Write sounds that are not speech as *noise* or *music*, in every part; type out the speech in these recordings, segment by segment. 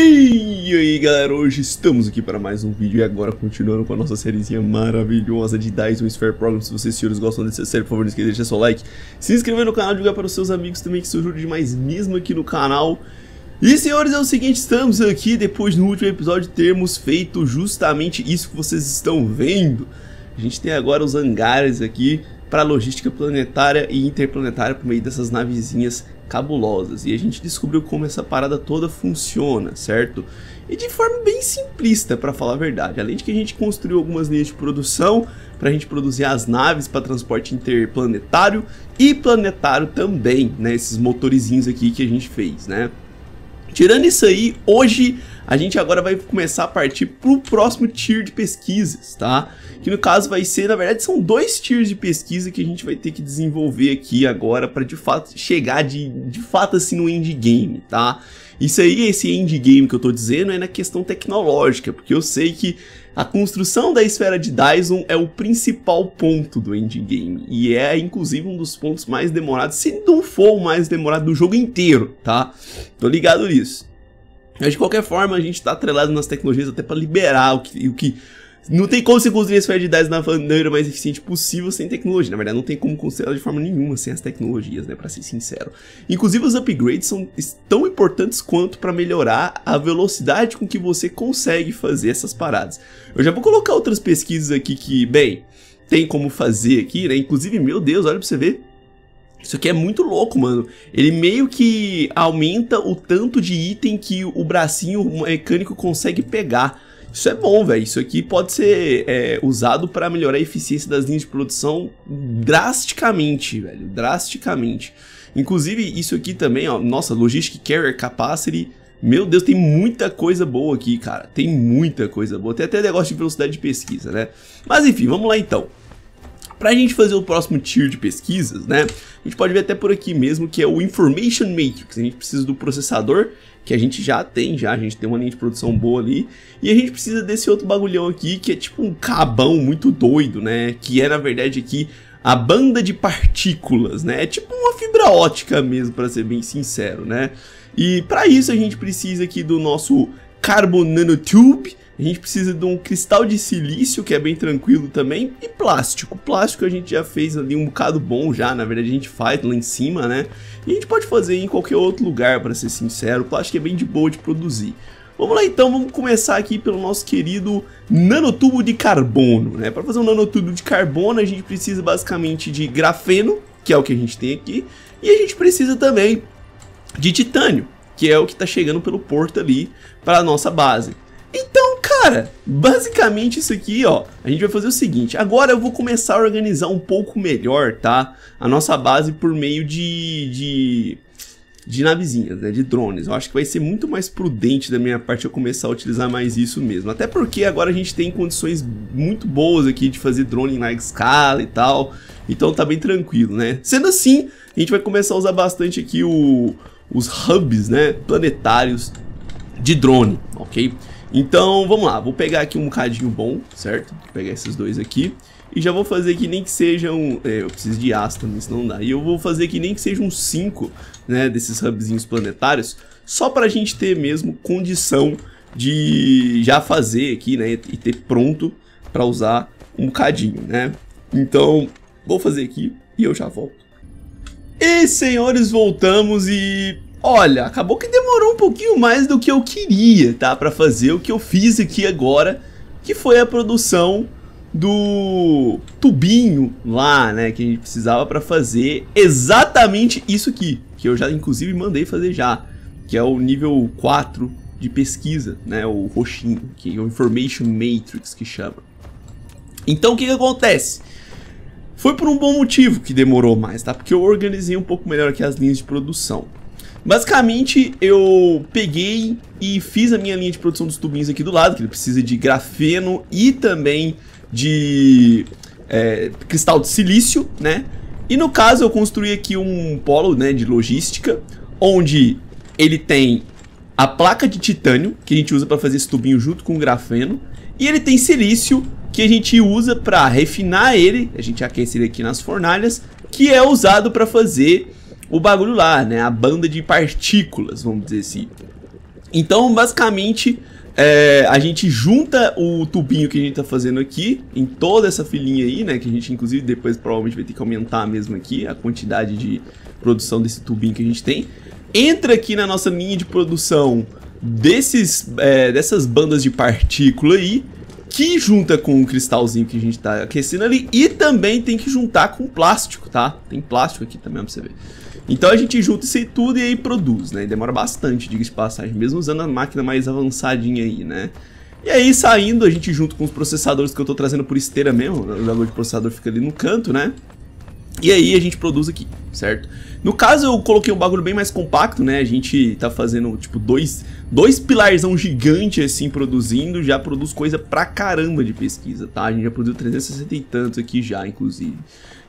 E aí galera, hoje estamos aqui para mais um vídeo e agora continuando com a nossa sériezinha maravilhosa de Dyson Sphere Problems Se vocês senhores gostam dessa série, por favor não esqueça de deixar seu like Se inscrever no canal, e divulgar para os seus amigos também que isso ajuda demais mesmo aqui no canal E senhores, é o seguinte, estamos aqui depois no último episódio termos feito justamente isso que vocês estão vendo A gente tem agora os hangares aqui para logística planetária e interplanetária por meio dessas navezinhas cabulosas e a gente descobriu como essa parada toda funciona, certo? E de forma bem simplista, para falar a verdade. Além de que a gente construiu algumas linhas de produção para a gente produzir as naves para transporte interplanetário e planetário também, né? Esses motorizinhos aqui que a gente fez, né? Tirando isso aí, hoje a gente agora vai começar a partir para o próximo tier de pesquisas, tá? Que no caso vai ser, na verdade, são dois tiers de pesquisa que a gente vai ter que desenvolver aqui agora para de fato chegar de, de fato assim no endgame, tá? Isso aí, esse endgame que eu tô dizendo é na questão tecnológica, porque eu sei que a construção da esfera de Dyson é o principal ponto do endgame, e é inclusive um dos pontos mais demorados, se não for o mais demorado do jogo inteiro, tá? Tô ligado nisso. Mas de qualquer forma, a gente está atrelado nas tecnologias até para liberar o que, o que não tem como você construir Fed 10 na maneira mais eficiente possível sem tecnologia. Na verdade, não tem como construir ela de forma nenhuma sem as tecnologias, né? Pra ser sincero. Inclusive, os upgrades são tão importantes quanto para melhorar a velocidade com que você consegue fazer essas paradas. Eu já vou colocar outras pesquisas aqui que, bem, tem como fazer aqui, né? Inclusive, meu Deus, olha pra você ver. Isso aqui é muito louco, mano. Ele meio que aumenta o tanto de item que o bracinho mecânico consegue pegar. Isso é bom, velho. Isso aqui pode ser é, usado para melhorar a eficiência das linhas de produção drasticamente, velho. Drasticamente. Inclusive, isso aqui também, ó. Nossa, Logistic Carrier Capacity. Meu Deus, tem muita coisa boa aqui, cara. Tem muita coisa boa. Tem até negócio de velocidade de pesquisa, né? Mas enfim, vamos lá então. Para a gente fazer o próximo tier de pesquisas, né, a gente pode ver até por aqui mesmo, que é o Information Matrix. A gente precisa do processador, que a gente já tem, já, a gente tem uma linha de produção boa ali, e a gente precisa desse outro bagulhão aqui, que é tipo um cabão muito doido, né, que é, na verdade, aqui a banda de partículas, né? É tipo uma fibra ótica mesmo, para ser bem sincero, né? E para isso a gente precisa aqui do nosso Carbon Nanotube, a gente precisa de um cristal de silício, que é bem tranquilo também, e plástico. Plástico a gente já fez ali um bocado bom já, na verdade a gente faz lá em cima, né? E a gente pode fazer em qualquer outro lugar, para ser sincero. O plástico é bem de boa de produzir. Vamos lá então, vamos começar aqui pelo nosso querido nanotubo de carbono, né? Para fazer um nanotubo de carbono, a gente precisa basicamente de grafeno, que é o que a gente tem aqui, e a gente precisa também de titânio, que é o que está chegando pelo porto ali para a nossa base. Então, Cara, basicamente isso aqui, ó, a gente vai fazer o seguinte, agora eu vou começar a organizar um pouco melhor, tá? A nossa base por meio de, de, de navezinhas, né, de drones. Eu acho que vai ser muito mais prudente da minha parte eu começar a utilizar mais isso mesmo. Até porque agora a gente tem condições muito boas aqui de fazer drone em larga escala e tal, então tá bem tranquilo, né? Sendo assim, a gente vai começar a usar bastante aqui o, os hubs, né, planetários de drone, ok? Então, vamos lá, vou pegar aqui um cadinho bom, certo? Vou pegar esses dois aqui. E já vou fazer que nem que sejam... É, eu preciso de aço também, senão não dá. E eu vou fazer que nem que sejam cinco, né, desses hubzinhos planetários, só pra gente ter mesmo condição de já fazer aqui, né, e ter pronto pra usar um bocadinho, né? Então, vou fazer aqui e eu já volto. E, senhores, voltamos e Olha, acabou que demorou um pouquinho mais do que eu queria, tá? Pra fazer o que eu fiz aqui agora, que foi a produção do tubinho lá, né? Que a gente precisava pra fazer exatamente isso aqui, que eu já inclusive mandei fazer já, que é o nível 4 de pesquisa, né? O roxinho, que é o Information Matrix que chama. Então o que, que acontece? Foi por um bom motivo que demorou mais, tá? Porque eu organizei um pouco melhor aqui as linhas de produção. Basicamente, eu peguei e fiz a minha linha de produção dos tubinhos aqui do lado, que ele precisa de grafeno e também de é, cristal de silício, né? E no caso, eu construí aqui um polo né, de logística, onde ele tem a placa de titânio, que a gente usa para fazer esse tubinho junto com o grafeno, e ele tem silício, que a gente usa para refinar ele, a gente aquece ele aqui nas fornalhas, que é usado para fazer o bagulho lá, né? A banda de partículas, vamos dizer assim. Então, basicamente, é, a gente junta o tubinho que a gente tá fazendo aqui em toda essa filinha aí, né? Que a gente, inclusive, depois provavelmente vai ter que aumentar mesmo aqui a quantidade de produção desse tubinho que a gente tem. Entra aqui na nossa linha de produção desses, é, dessas bandas de partícula aí, que junta com o cristalzinho que a gente tá aquecendo ali, e também tem que juntar com plástico, tá? Tem plástico aqui também pra você ver. Então a gente junta isso aí tudo e aí produz, né? demora bastante, diga-se de passagem, mesmo usando a máquina mais avançadinha aí, né? E aí saindo, a gente junto com os processadores que eu tô trazendo por esteira mesmo, o jogador de processador fica ali no canto, né? E aí a gente produz aqui, certo? No caso, eu coloquei um bagulho bem mais compacto, né? A gente tá fazendo, tipo, dois, dois pilarzão gigante, assim, produzindo. Já produz coisa pra caramba de pesquisa, tá? A gente já produziu 360 e tantos aqui já, inclusive.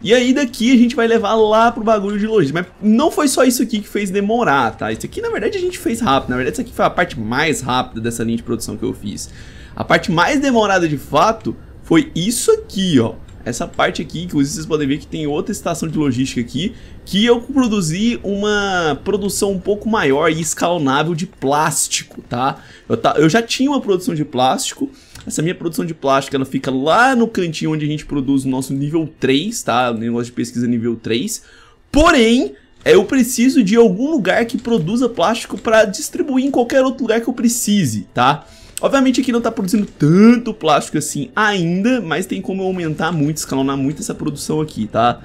E aí daqui a gente vai levar lá pro bagulho de logística. Mas não foi só isso aqui que fez demorar, tá? Isso aqui, na verdade, a gente fez rápido. Na verdade, isso aqui foi a parte mais rápida dessa linha de produção que eu fiz. A parte mais demorada, de fato, foi isso aqui, ó essa parte aqui, inclusive vocês podem ver que tem outra estação de logística aqui, que eu produzi uma produção um pouco maior e escalonável de plástico, tá? Eu, tá, eu já tinha uma produção de plástico, essa minha produção de plástico ela fica lá no cantinho onde a gente produz o nosso nível 3, tá? O negócio de pesquisa nível 3, porém... Eu preciso de algum lugar que produza plástico para distribuir em qualquer outro lugar que eu precise, tá? Obviamente aqui não está produzindo tanto plástico assim ainda, mas tem como aumentar muito, escalonar muito essa produção aqui, tá?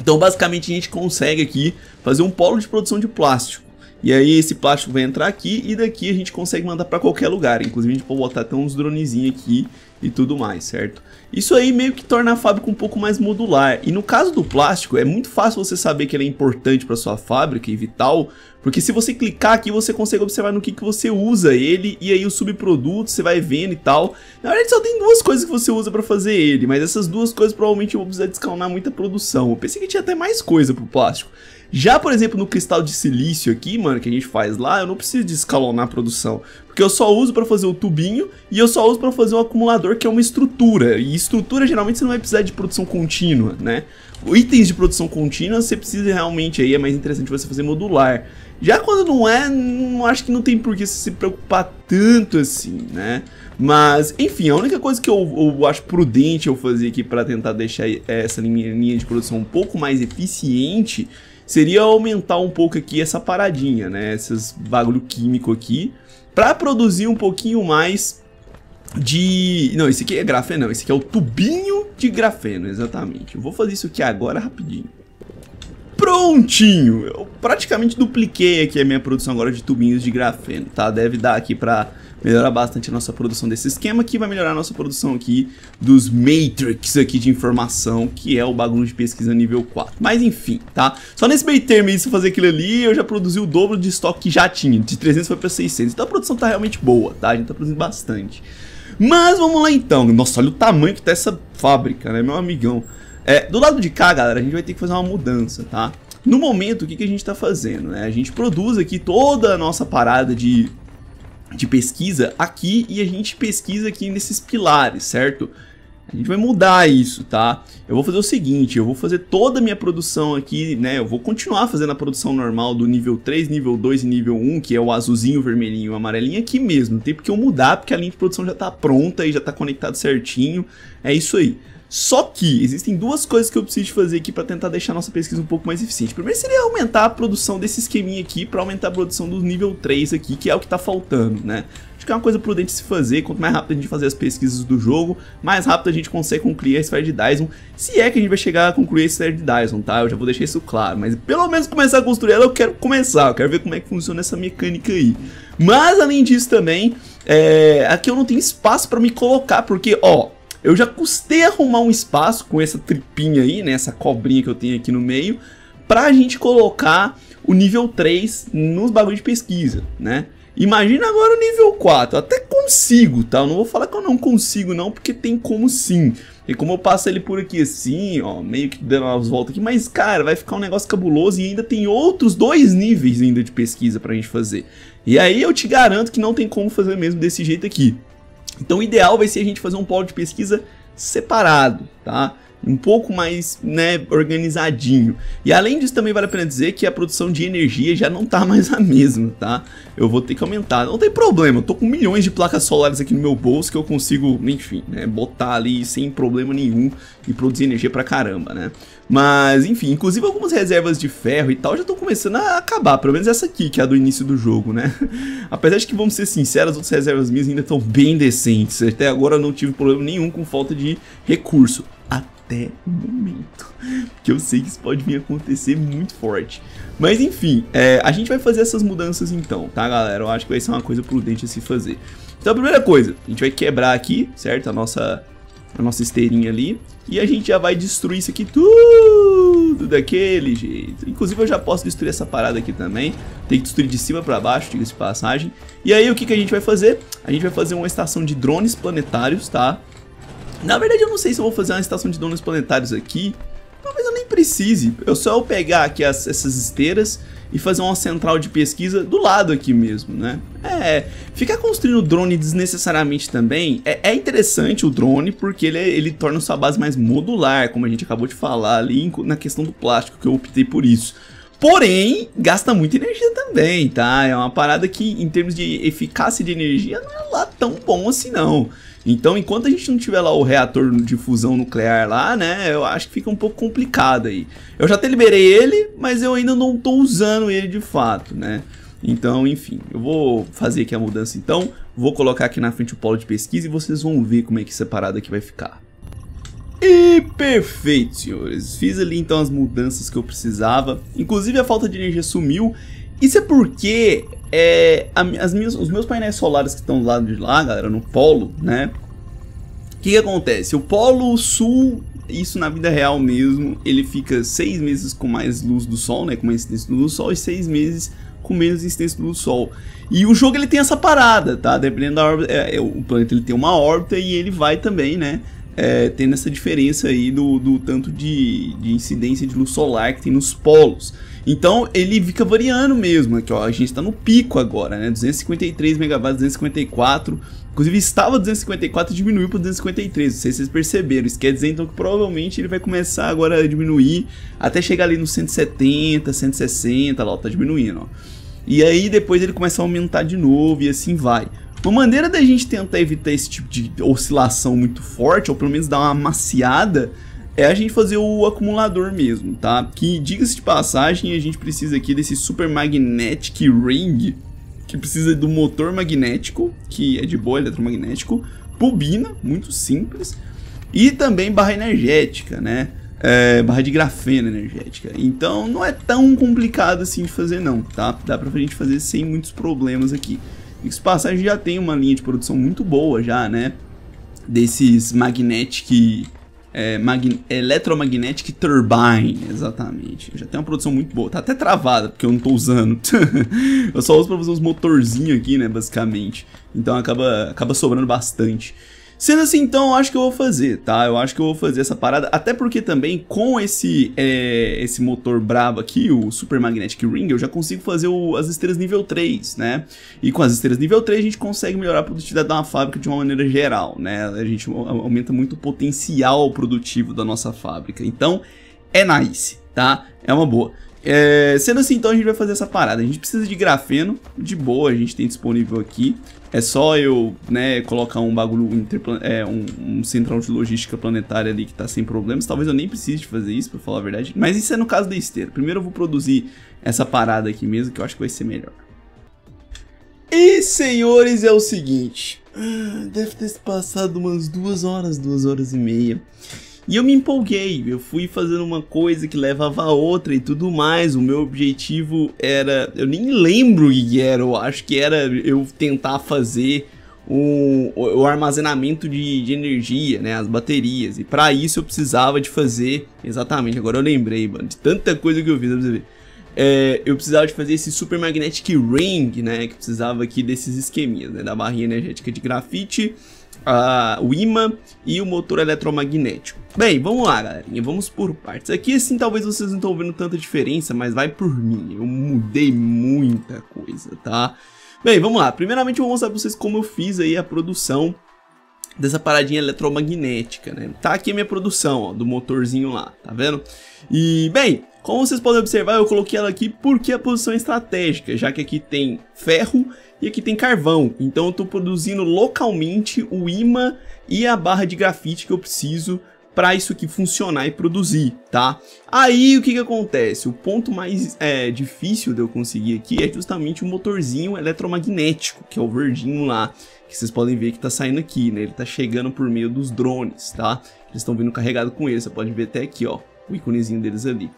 Então basicamente a gente consegue aqui fazer um polo de produção de plástico. E aí esse plástico vai entrar aqui e daqui a gente consegue mandar para qualquer lugar. Inclusive a gente pode botar até uns dronezinhos aqui e tudo mais, certo? Isso aí meio que torna a fábrica um pouco mais modular. E no caso do plástico, é muito fácil você saber que ele é importante para sua fábrica e vital, porque se você clicar aqui, você consegue observar no que, que você usa ele, e aí o subproduto, você vai vendo e tal. Na verdade, só tem duas coisas que você usa para fazer ele, mas essas duas coisas provavelmente eu vou precisar descalnar muita produção. Eu pensei que tinha até mais coisa pro plástico. Já, por exemplo, no cristal de silício aqui, mano, que a gente faz lá, eu não preciso de escalonar a produção, porque eu só uso para fazer o tubinho e eu só uso para fazer o acumulador, que é uma estrutura. E estrutura geralmente você não vai precisar de produção contínua, né? Itens de produção contínua você precisa realmente aí, é mais interessante você fazer modular. Já quando não é, não acho que não tem por que se preocupar tanto assim, né? Mas, enfim, a única coisa que eu, eu acho prudente eu fazer aqui para tentar deixar essa linha, linha de produção um pouco mais eficiente seria aumentar um pouco aqui essa paradinha, né? Esses bagulho químico aqui, para produzir um pouquinho mais de... Não, esse aqui é grafeno, não. Esse aqui é o tubinho de grafeno, exatamente. Eu vou fazer isso aqui agora rapidinho. Prontinho! Eu praticamente dupliquei aqui a minha produção agora de tubinhos de grafeno, tá? Deve dar aqui para melhorar bastante a nossa produção desse esquema, que vai melhorar a nossa produção aqui dos matrix aqui de informação, que é o bagulho de pesquisa nível 4. Mas enfim, tá? Só nesse meio termo, isso fazer aquilo ali, eu já produzi o dobro de estoque que já tinha, de 300 foi para 600. Então a produção tá realmente boa, tá? A gente tá produzindo bastante. Mas vamos lá então. Nossa, olha o tamanho que tá essa fábrica, né, meu amigão? É, do lado de cá, galera, a gente vai ter que fazer uma mudança, tá? No momento, o que, que a gente está fazendo? Né? A gente produz aqui toda a nossa parada de de pesquisa aqui e a gente pesquisa aqui nesses pilares, certo? A gente vai mudar isso, tá? Eu vou fazer o seguinte, eu vou fazer toda a minha produção aqui, né? Eu vou continuar fazendo a produção normal do nível 3, nível 2 e nível 1, que é o azulzinho, vermelhinho e amarelinho aqui mesmo. Não tem porque eu mudar, porque a linha de produção já tá pronta e já tá conectado certinho. É isso aí. Só que existem duas coisas que eu preciso fazer aqui para tentar deixar nossa pesquisa um pouco mais eficiente. Primeiro seria aumentar a produção desse esqueminha aqui para aumentar a produção do nível 3 aqui, que é o que está faltando, né? Acho que é uma coisa prudente se fazer, quanto mais rápido a gente fazer as pesquisas do jogo, mais rápido a gente consegue concluir a esfera de Dyson, se é que a gente vai chegar a concluir a esfera de Dyson, tá? Eu já vou deixar isso claro, mas pelo menos começar a construir ela eu quero começar, eu quero ver como é que funciona essa mecânica aí. Mas além disso também, é... aqui eu não tenho espaço para me colocar, porque, ó, eu já custei arrumar um espaço com essa tripinha aí, né? Essa cobrinha que eu tenho aqui no meio, pra gente colocar o nível 3 nos bagulhos de pesquisa, né? Imagina agora o nível 4, eu até consigo, tá? Eu não vou falar que eu não consigo não, porque tem como sim. E como eu passo ele por aqui assim, ó, meio que dando umas voltas aqui, mas cara, vai ficar um negócio cabuloso e ainda tem outros dois níveis ainda de pesquisa pra gente fazer. E aí eu te garanto que não tem como fazer mesmo desse jeito aqui. Então o ideal vai ser a gente fazer um polo de pesquisa separado, tá? um pouco mais né, organizadinho. E além disso, também vale a pena dizer que a produção de energia já não tá mais a mesma, tá? Eu vou ter que aumentar. Não tem problema, eu tô com milhões de placas solares aqui no meu bolso que eu consigo, enfim, né, botar ali sem problema nenhum e produzir energia pra caramba, né? Mas, enfim, inclusive algumas reservas de ferro e tal já estão começando a acabar, pelo menos essa aqui, que é a do início do jogo, né? *laughs* Apesar de que, vamos ser sinceros, outras reservas minhas ainda estão bem decentes. Até agora eu não tive problema nenhum com falta de recurso até o momento. Porque eu sei que isso pode vir acontecer muito forte. Mas enfim, é, a gente vai fazer essas mudanças então, tá galera? Eu acho que vai ser uma coisa prudente a se fazer. Então a primeira coisa, a gente vai quebrar aqui, certo? A nossa, a nossa esteirinha ali. E a gente já vai destruir isso aqui tudo daquele jeito. Inclusive eu já posso destruir essa parada aqui também. Tem que destruir de cima pra baixo, diga-se passagem. E aí o que, que a gente vai fazer? A gente vai fazer uma estação de drones planetários, tá? Na verdade eu não sei se eu vou fazer uma estação de donos planetários aqui. Talvez eu nem precise. Eu só eu pegar aqui as, essas esteiras e fazer uma central de pesquisa do lado aqui mesmo, né? É, ficar construindo drone desnecessariamente também é, é interessante o drone porque ele, ele torna sua base mais modular, como a gente acabou de falar ali na questão do plástico que eu optei por isso. Porém, gasta muita energia também, tá? É uma parada que, em termos de eficácia de energia, não é lá tão bom assim, não. Então, enquanto a gente não tiver lá o reator de fusão nuclear lá, né, eu acho que fica um pouco complicado aí. Eu já até liberei ele, mas eu ainda não estou usando ele de fato, né? Então, enfim, eu vou fazer aqui a mudança então, vou colocar aqui na frente o polo de pesquisa e vocês vão ver como é que separado aqui vai ficar. E perfeito, senhores. Fiz ali então as mudanças que eu precisava. Inclusive a falta de energia sumiu isso é porque é, as minhas, os meus painéis solares que estão do lado de lá, galera, no polo, né? O que, que acontece? O polo sul, isso na vida real mesmo, ele fica seis meses com mais luz do sol, né? Com mais incidência do sol e seis meses com menos incidência do Sol. E o jogo ele tem essa parada, tá? Dependendo da órbita, é, é, o planeta ele tem uma órbita e ele vai também, né? É, tendo essa diferença aí do, do tanto de, de incidência de luz solar que tem nos polos. Então ele fica variando mesmo. Aqui, ó, a gente está no pico agora, né? 253 MW, 254. Inclusive estava 254 e diminuiu para 253. Não sei se vocês perceberam. Isso quer dizer então que provavelmente ele vai começar agora a diminuir até chegar ali nos 170, 160. Lá, ó, tá diminuindo, ó. E aí depois ele começa a aumentar de novo e assim vai. Uma maneira da gente tentar evitar esse tipo de oscilação muito forte, ou pelo menos dar uma maciada, é a gente fazer o acumulador mesmo, tá? Que, diga-se de passagem, a gente precisa aqui desse Super Magnetic Ring, que precisa do motor magnético, que é de boa, eletromagnético, bobina, muito simples, e também barra energética, né? É, barra de grafeno energética. Então não é tão complicado assim de fazer não, tá? Dá pra gente fazer sem muitos problemas aqui. E se passar, a gente já tem uma linha de produção muito boa já, né? Desses magnetic é, Electromagnetic Turbine, exatamente. Já tem uma produção muito boa. Tá até travada, porque eu não tô usando. *laughs* eu só uso pra fazer uns motorzinhos aqui, né, basicamente. Então acaba, acaba sobrando bastante. Sendo assim, então, eu acho que eu vou fazer, tá? Eu acho que eu vou fazer essa parada, até porque também com esse, é, esse motor brabo aqui, o Super Magnetic Ring, eu já consigo fazer o, as estrelas nível 3, né? E com as estrelas nível 3 a gente consegue melhorar a produtividade da fábrica de uma maneira geral, né? A gente aumenta muito o potencial produtivo da nossa fábrica. Então, é nice, tá? É uma boa. É, sendo assim, então a gente vai fazer essa parada. A gente precisa de grafeno, de boa, a gente tem disponível aqui. É só eu né, colocar um bagulho, é, um, um, central de logística planetária ali que tá sem problemas. Talvez eu nem precise de fazer isso, pra falar a verdade. Mas isso é no caso da esteira. Primeiro eu vou produzir essa parada aqui mesmo, que eu acho que vai ser melhor. E, senhores, é o seguinte. Ah, deve ter se passado umas duas horas, duas horas e meia. E eu me empolguei, eu fui fazendo uma coisa que levava a outra e tudo mais. O meu objetivo era. Eu nem lembro o que era, eu acho que era eu tentar fazer o, o, armazenamento de, de, energia, né, as baterias. E para isso eu precisava de fazer, exatamente, agora eu lembrei, mano, de tanta coisa que eu fiz, você ver. É, eu precisava de fazer esse Super Magnetic Ring, né, que precisava aqui desses esqueminhas, né, da barrinha energética de grafite a, o imã e o motor eletromagnético. Bem, vamos lá, galerinha, vamos por partes. Aqui, assim, talvez vocês não estão vendo tanta diferença, mas vai por mim, eu mudei muita coisa, tá? Bem, vamos lá. Primeiramente, eu vou mostrar pra vocês como eu fiz aí a produção dessa paradinha eletromagnética, né? Tá aqui a minha produção, ó, do motorzinho lá, tá vendo? E, bem, como vocês podem observar, eu coloquei ela aqui porque é a posição é estratégica, já que aqui tem ferro e aqui tem carvão. Então eu estou produzindo localmente o imã e a barra de grafite que eu preciso para isso aqui funcionar e produzir, tá? Aí o que que acontece? O ponto mais é, difícil de eu conseguir aqui é justamente o motorzinho eletromagnético, que é o verdinho lá, que vocês podem ver que está saindo aqui, né? Ele está chegando por meio dos drones, tá? Eles estão vindo carregado com ele, você pode ver até aqui, ó, o íconezinho deles ali.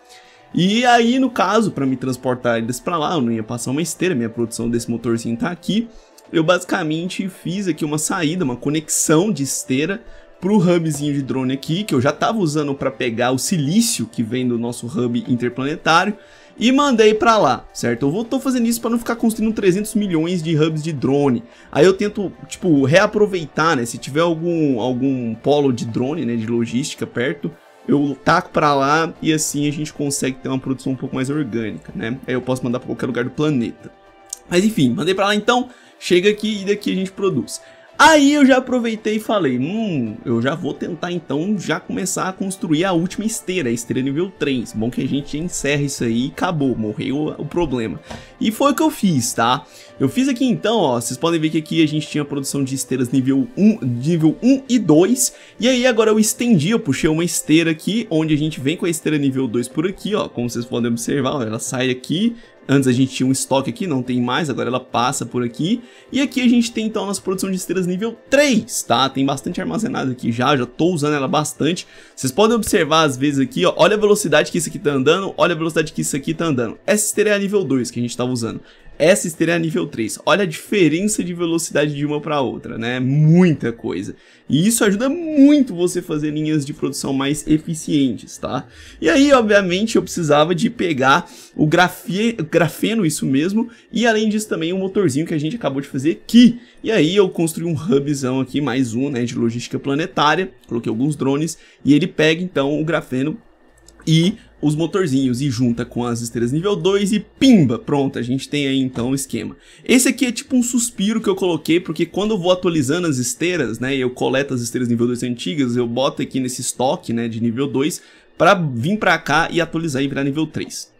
E aí, no caso, para me transportar eles para lá, eu não ia passar uma esteira, minha produção desse motorzinho tá aqui. Eu basicamente fiz aqui uma saída, uma conexão de esteira para o hubzinho de drone aqui, que eu já estava usando para pegar o silício que vem do nosso hub interplanetário, e mandei para lá, certo? Eu estou fazendo isso para não ficar construindo 300 milhões de hubs de drone. Aí eu tento, tipo, reaproveitar, né? Se tiver algum, algum polo de drone, né, de logística perto, eu taco para lá e assim a gente consegue ter uma produção um pouco mais orgânica, né? Aí eu posso mandar para qualquer lugar do planeta. Mas enfim, mandei para lá então, chega aqui e daqui a gente produz. Aí eu já aproveitei e falei, hum, eu já vou tentar então já começar a construir a última esteira, a esteira nível 3. Bom que a gente encerra isso aí e acabou, morreu o problema. E foi o que eu fiz, tá? Eu fiz aqui então, ó, vocês podem ver que aqui a gente tinha produção de esteiras nível 1, nível 1 e 2. E aí agora eu estendi, eu puxei uma esteira aqui, onde a gente vem com a esteira nível 2 por aqui, ó, como vocês podem observar, ó, ela sai aqui, Antes a gente tinha um estoque aqui, não tem mais, agora ela passa por aqui. E aqui a gente tem então a nossa produção de estrelas nível 3, tá? Tem bastante armazenado aqui já, já tô usando ela bastante. Vocês podem observar às vezes aqui, ó, olha a velocidade que isso aqui tá andando, olha a velocidade que isso aqui tá andando. Essa estrela é a nível 2 que a gente tava tá usando essa esteira é nível 3. Olha a diferença de velocidade de uma para outra, né? Muita coisa. E isso ajuda muito você fazer linhas de produção mais eficientes, tá? E aí, obviamente, eu precisava de pegar o grafie... grafeno, isso mesmo, e além disso também o um motorzinho que a gente acabou de fazer aqui. E aí eu construí um hubzão aqui, mais um, né, de logística planetária, coloquei alguns drones, e ele pega, então, o grafeno e os motorzinhos e junta com as esteiras nível 2 e pimba, pronto, a gente tem aí então o esquema. Esse aqui é tipo um suspiro que eu coloquei, porque quando eu vou atualizando as esteiras, né, eu coleto as esteiras nível 2 antigas, eu boto aqui nesse estoque, né, de nível 2, para vir para cá e atualizar e virar nível 3.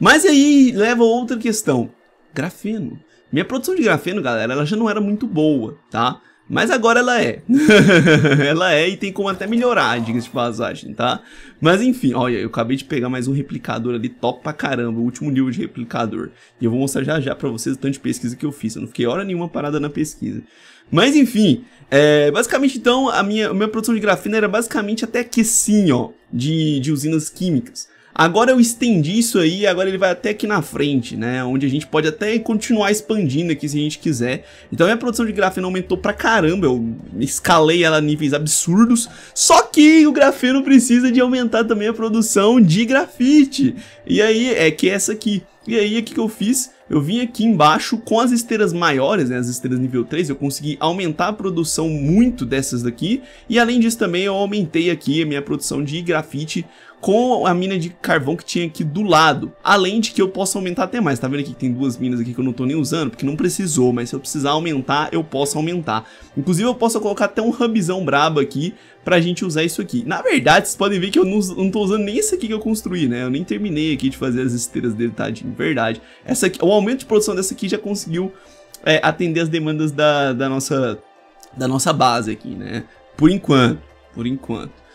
Mas aí leva outra questão, grafeno. Minha produção de grafeno, galera, ela já não era muito boa, tá? Mas agora ela é. *laughs* ela é e tem como até melhorar, diga-se de passagem, tá? Mas enfim, olha, eu acabei de pegar mais um replicador ali, top pra caramba, o último nível de replicador. E eu vou mostrar já já pra vocês o tanto de pesquisa que eu fiz, eu não fiquei hora nenhuma parada na pesquisa. Mas enfim, é, basicamente então, a minha, a minha produção de grafina era basicamente até aqui sim, ó, de, de usinas químicas. Agora eu estendi isso aí, agora ele vai até aqui na frente, né? Onde a gente pode até continuar expandindo aqui se a gente quiser. Então minha produção de grafeno aumentou pra caramba, eu escalei ela a níveis absurdos. Só que o grafeno precisa de aumentar também a produção de grafite. E aí é que é essa aqui. E aí, o que, que eu fiz? Eu vim aqui embaixo com as esteiras maiores, né, as esteiras nível 3, eu consegui aumentar a produção muito dessas daqui, e além disso também eu aumentei aqui a minha produção de grafite com a mina de carvão que tinha aqui do lado. Além de que eu posso aumentar até mais, tá vendo aqui que tem duas minas aqui que eu não tô nem usando, porque não precisou, mas se eu precisar aumentar, eu posso aumentar. Inclusive eu posso colocar até um hubzão brabo aqui pra gente usar isso aqui. Na verdade, vocês podem ver que eu não, não tô usando nem esse aqui que eu construí, né? Eu nem terminei aqui de fazer as esteiras dele, tadinho, verdade. Essa aqui, o aumento de produção dessa aqui já conseguiu é, atender as demandas da, da, nossa, da nossa base aqui, né? Por enquanto, por enquanto.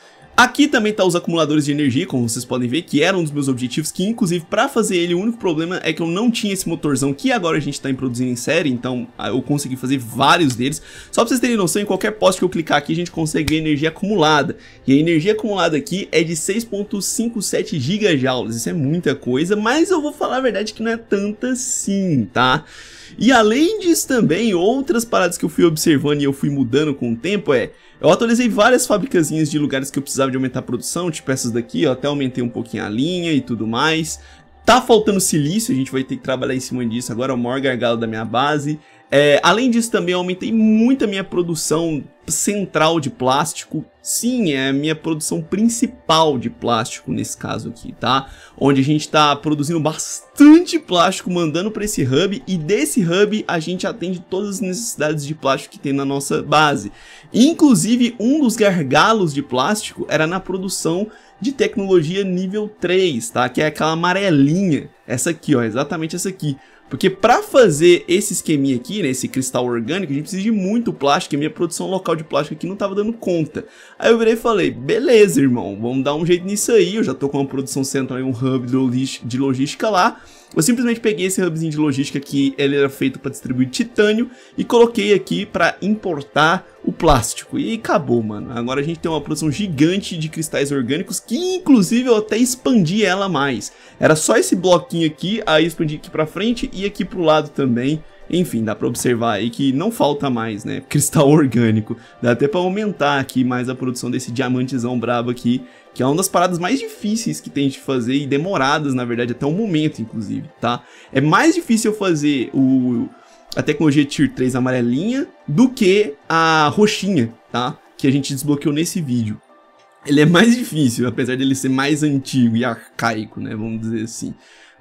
Aqui também tá os acumuladores de energia, como vocês podem ver, que era um dos meus objetivos, que inclusive para fazer ele, o único problema é que eu não tinha esse motorzão que agora a gente tá produzindo em série, então ah, eu consegui fazer vários deles. Só pra vocês terem noção, em qualquer poste que eu clicar aqui, a gente consegue ver energia acumulada. E a energia acumulada aqui é de 6.57 gigajoules, isso é muita coisa, mas eu vou falar a verdade que não é tanta assim, tá? E além disso também, outras paradas que eu fui observando e eu fui mudando com o tempo é... Eu atualizei várias fabricazinhas de lugares que eu precisava de aumentar a produção, tipo essas daqui, ó, até aumentei um pouquinho a linha e tudo mais. Tá faltando silício, a gente vai ter que trabalhar em cima disso agora, é o maior gargalo da minha base. É, além disso, também aumentei muito a minha produção central de plástico. Sim, é a minha produção principal de plástico nesse caso aqui, tá? Onde a gente tá produzindo bastante plástico, mandando para esse hub e desse hub a gente atende todas as necessidades de plástico que tem na nossa base. Inclusive, um dos gargalos de plástico era na produção de tecnologia nível 3, tá? Que é aquela amarelinha, essa aqui, ó, exatamente essa aqui porque para fazer esse esqueminha aqui, né, esse cristal orgânico, a gente precisa de muito plástico e minha produção local de plástico aqui não tava dando conta. Aí eu virei e falei, beleza, irmão, vamos dar um jeito nisso aí, eu já tô com uma produção central e um hub de logística lá, eu simplesmente peguei esse hubzinho de logística que ele era feito para distribuir titânio e coloquei aqui para importar o plástico. E acabou, mano. Agora a gente tem uma produção gigante de cristais orgânicos que inclusive eu até expandi ela mais. Era só esse bloquinho aqui, aí expandi aqui para frente e aqui para o lado também. Enfim, dá para observar aí que não falta mais, né, *laughs* cristal orgânico. Dá até para aumentar aqui mais a produção desse diamantezão brabo aqui que é uma das paradas mais difíceis que tem de fazer e demoradas, na verdade, até o momento, inclusive, tá? É mais difícil fazer o, a tecnologia Tier 3 amarelinha do que a roxinha, tá? Que a gente desbloqueou nesse vídeo. Ele é mais difícil, apesar dele ser mais antigo e arcaico, né? Vamos dizer assim.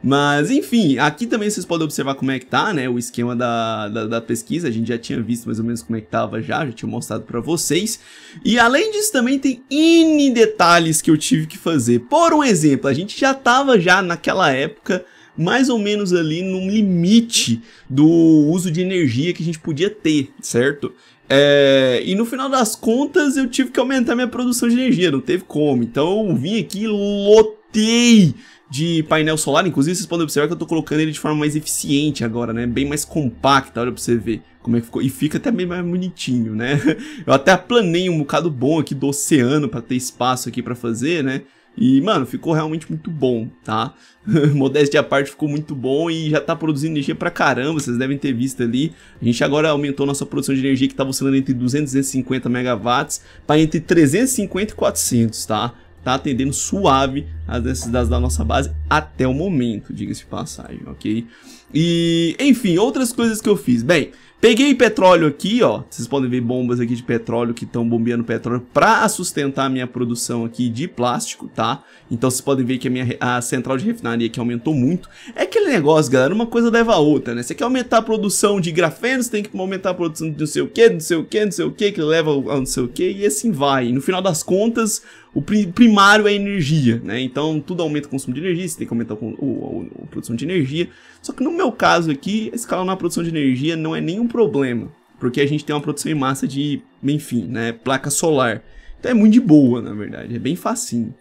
Mas, enfim, aqui também vocês podem observar como é que tá, né, o esquema da, da, da pesquisa, a gente já tinha visto mais ou menos como é que tava já, já tinha mostrado pra vocês. E além disso também tem N detalhes que eu tive que fazer. Por um exemplo, a gente já tava já naquela época mais ou menos ali num limite do uso de energia que a gente podia ter, certo? É, e no final das contas eu tive que aumentar minha produção de energia, não teve como. Então eu vim aqui lotando montei de painel solar. Inclusive, vocês podem observar que eu tô colocando ele de forma mais eficiente agora, né? Bem mais compacta, olha pra você ver como é que ficou. E fica até bem mais bonitinho, né? *laughs* Eu até planei um bocado bom aqui do oceano pra ter espaço aqui pra fazer, né? E, mano, ficou realmente muito bom, tá? *laughs* Modéstia à parte, ficou muito bom e já tá produzindo energia pra caramba, vocês devem ter visto ali. A gente agora aumentou nossa produção de energia que tava tá oscilando entre 250 megawatts para entre 350 e 400, tá? tá atendendo suave as necessidades da nossa base até o momento, diga-se de passagem, ok? E, enfim, outras coisas que eu fiz. Bem, peguei petróleo aqui, ó. Vocês podem ver bombas aqui de petróleo que estão bombeando petróleo para sustentar a minha produção aqui de plástico, tá? Então vocês podem ver que a minha a central de refinaria aqui aumentou muito. É aquele negócio, galera, uma coisa leva a outra, né? Você quer aumentar a produção de grafeno, você tem que aumentar a produção de não sei o que, não sei o que, não sei o que, que leva a não sei o que, e assim vai. E no final das contas, o primário é energia, né? Então tudo aumenta o consumo de energia, você tem que aumentar a produção de energia. Só que no meu caso aqui, escalar a produção de energia não é nenhum problema, porque a gente tem uma produção em massa de, enfim, né, placa solar. Então é muito de boa, na verdade, é bem facinho.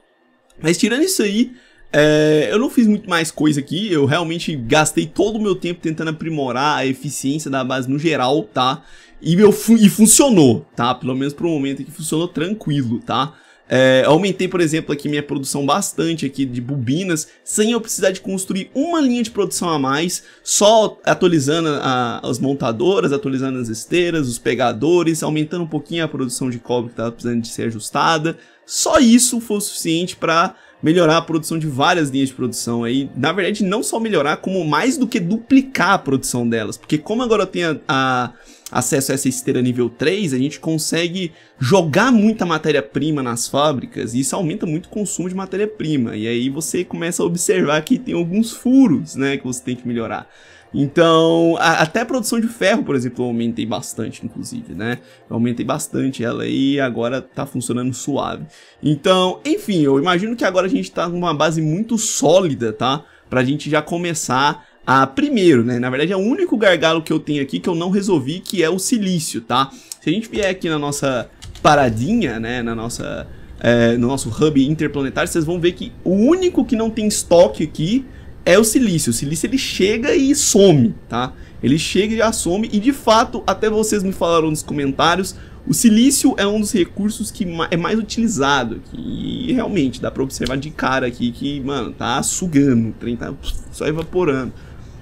Mas tirando isso aí, é, eu não fiz muito mais coisa aqui, eu realmente gastei todo o meu tempo tentando aprimorar a eficiência da base no geral, tá? E, eu fu e funcionou, tá? Pelo menos por um momento que funcionou tranquilo, tá? É, aumentei, por exemplo, aqui minha produção bastante aqui de bobinas, sem eu precisar de construir uma linha de produção a mais, só atualizando a, as montadoras, atualizando as esteiras, os pegadores, aumentando um pouquinho a produção de cobre que estava precisando de ser ajustada. Só isso foi o suficiente para melhorar a produção de várias linhas de produção aí. Na verdade, não só melhorar, como mais do que duplicar a produção delas, porque como agora eu tenho a, a acesso a essa esteira nível 3, a gente consegue jogar muita matéria-prima nas fábricas e isso aumenta muito o consumo de matéria-prima. E aí você começa a observar que tem alguns furos, né, que você tem que melhorar. Então, a, até a produção de ferro, por exemplo, eu aumentei bastante, inclusive, né? Eu aumentei bastante ela e agora tá funcionando suave. Então, enfim, eu imagino que agora a gente tá numa base muito sólida, tá? Pra gente já começar a primeiro, né, na verdade é o único gargalo que eu tenho aqui que eu não resolvi, que é o silício, tá? Se a gente vier aqui na nossa paradinha, né, na nossa, é, no nosso hub interplanetário, vocês vão ver que o único que não tem estoque aqui é o silício. O silício ele chega e some, tá? Ele chega e já some e de fato, até vocês me falaram nos comentários, o silício é um dos recursos que é mais utilizado aqui. E realmente, dá pra observar de cara aqui que, mano, tá sugando, o trem tá só evaporando.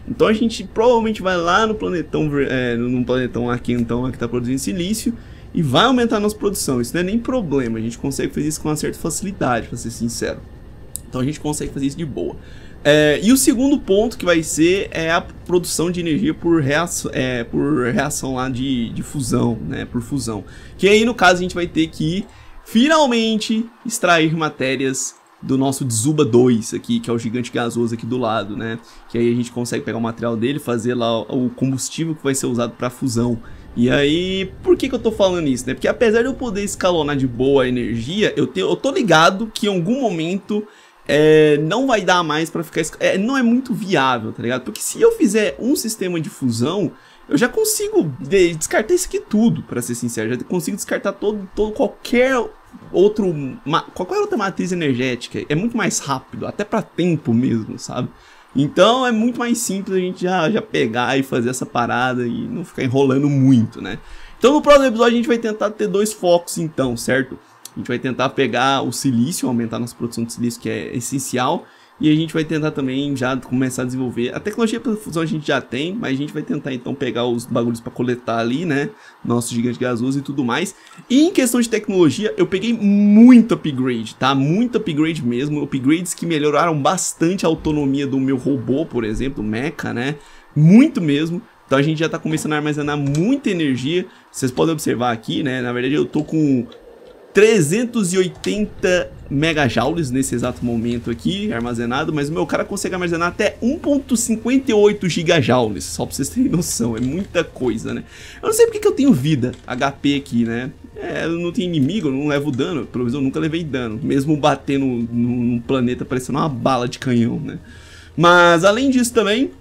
Então a gente provavelmente vai lá no planetão, é, no planetão aqui então, que está produzindo silício e vai aumentar a nossa produção. Isso não é nem problema, a gente consegue fazer isso com uma certa facilidade, para ser sincero. Então a gente consegue fazer isso de boa. É, e o segundo ponto que vai ser é a produção de energia por reação, é, por reação lá de, de fusão, né, por fusão. Que aí no caso a gente vai ter que finalmente extrair matérias do nosso Dzuba 2 aqui, que é o gigante gasoso aqui do lado, né? Que aí a gente consegue pegar o material dele, fazer lá o combustível que vai ser usado para fusão. E aí, por que, que eu tô falando isso, né? Porque apesar de eu poder escalonar de boa a energia, eu, tenho, eu tô ligado que em algum momento é, não vai dar mais para ficar... É, não é muito viável, tá ligado? Porque se eu fizer um sistema de fusão, eu já consigo descartar isso aqui tudo, para ser sincero. Já consigo descartar todo, todo qualquer outro. qualquer é outra matriz energética. É muito mais rápido, até para tempo mesmo, sabe? Então é muito mais simples a gente já, já pegar e fazer essa parada e não ficar enrolando muito, né? Então no próximo episódio a gente vai tentar ter dois focos, então, certo? A gente vai tentar pegar o silício, aumentar nossa produção de silício, que é essencial, e a gente vai tentar também já começar a desenvolver. A tecnologia para fusão a gente já tem, mas a gente vai tentar então pegar os bagulhos para coletar ali, né? Nosso gigante gasoso e tudo mais. E em questão de tecnologia, eu peguei muito upgrade, tá? Muito upgrade mesmo. Upgrades que melhoraram bastante a autonomia do meu robô, por exemplo, Mecha, né? Muito mesmo. Então a gente já tá começando a armazenar muita energia. Vocês podem observar aqui, né? Na verdade eu tô com 380 megajoules nesse exato momento aqui, armazenado, mas o meu cara consegue armazenar até 1.58 gigajoules, só pra vocês terem *laughs* noção, é muita coisa, né? Eu não sei porque que eu tenho vida, HP aqui, né? É, eu não tenho inimigo, eu não levo dano, pelo menos eu nunca levei dano, mesmo batendo num planeta parecendo uma bala de canhão, né? Mas além disso também,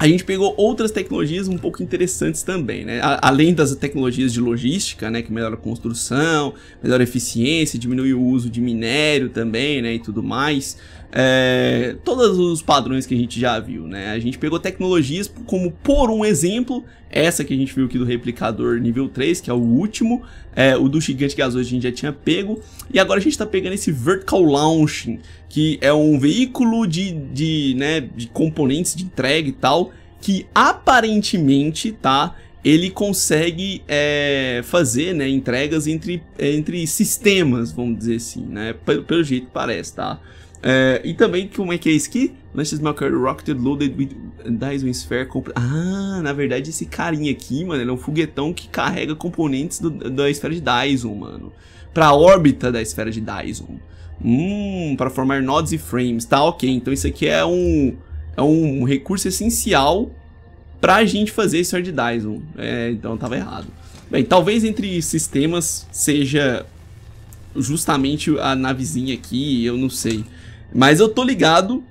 a gente pegou outras tecnologias um pouco interessantes também, né? além das tecnologias de logística, né? Que melhora a construção, melhora a eficiência, diminui o uso de minério também, né? E tudo mais é, todos os padrões que a gente já viu, né? A gente pegou tecnologias como, por um exemplo, essa que a gente viu aqui do replicador nível 3, que é o último, é, o do gigante gasoso a gente já tinha pego, e agora a gente está pegando esse vertical launching, que é um veículo de, de, né, de componentes de entrega e tal, que aparentemente, tá? ele consegue é, fazer né, entregas entre, entre sistemas, vamos dizer assim, né? Pelo, pelo jeito parece, tá? É, e também como é que é isso aqui? Lanches McCurry Rocketed Loaded with Dyson Sphere. Ah, na verdade esse carinha aqui, mano, ele é um foguetão que carrega componentes do, da esfera de Dyson, mano. Pra órbita da esfera de Dyson. Hum, para formar nodes e frames. Tá, ok. Então isso aqui é um, é um recurso essencial pra gente fazer a esfera de Dyson. É, então tava errado. Bem, talvez entre sistemas seja justamente a navezinha aqui, eu não sei. Mas eu tô ligado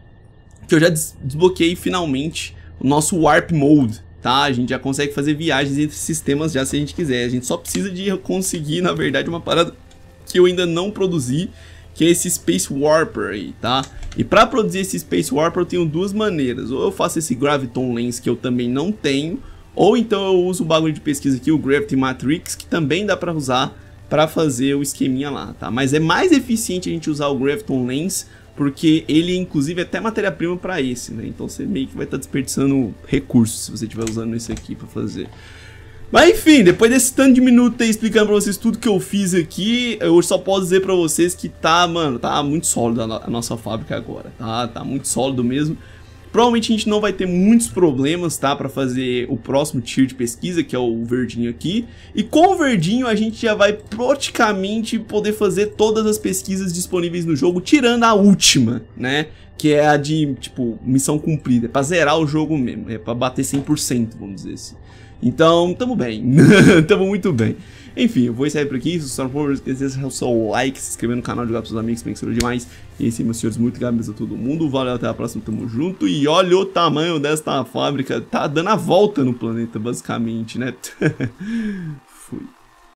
que eu já des desbloqueei finalmente o nosso Warp Mode, tá? A gente já consegue fazer viagens entre sistemas já se a gente quiser. A gente só precisa de conseguir, na verdade, uma parada que eu ainda não produzi, que é esse Space Warper aí, tá? E para produzir esse Space Warper eu tenho duas maneiras. Ou eu faço esse Graviton Lens que eu também não tenho, ou então eu uso o bagulho de pesquisa aqui, o Gravity Matrix, que também dá para usar para fazer o esqueminha lá, tá? Mas é mais eficiente a gente usar o Graviton Lens porque ele inclusive é até matéria-prima para esse, né? Então você meio que vai estar tá desperdiçando recursos se você estiver usando isso aqui para fazer. Mas enfim, depois desse tanto de minuto aí explicando pra vocês tudo que eu fiz aqui, eu só posso dizer pra vocês que tá, mano, tá muito sólido a, no a nossa fábrica agora, tá? Tá muito sólido mesmo. Provavelmente a gente não vai ter muitos problemas, tá? Pra fazer o próximo tier de pesquisa, que é o verdinho aqui. E com o verdinho a gente já vai praticamente poder fazer todas as pesquisas disponíveis no jogo, tirando a última, né? Que é a de, tipo, missão cumprida. É pra zerar o jogo mesmo, é pra bater 100%, vamos dizer assim. Então, tamo bem. *laughs* tamo muito bem. Enfim, eu vou encerrar por aqui. Se vocês não for, esquecer de deixar o seu like, se inscrever no canal, jogar pros seus amigos, bem que seja demais. E sim meus senhores, muito obrigado a todo mundo. Valeu, até a próxima, tamo junto. E olha o tamanho desta fábrica. Tá dando a volta no planeta, basicamente, né? *laughs* Fui.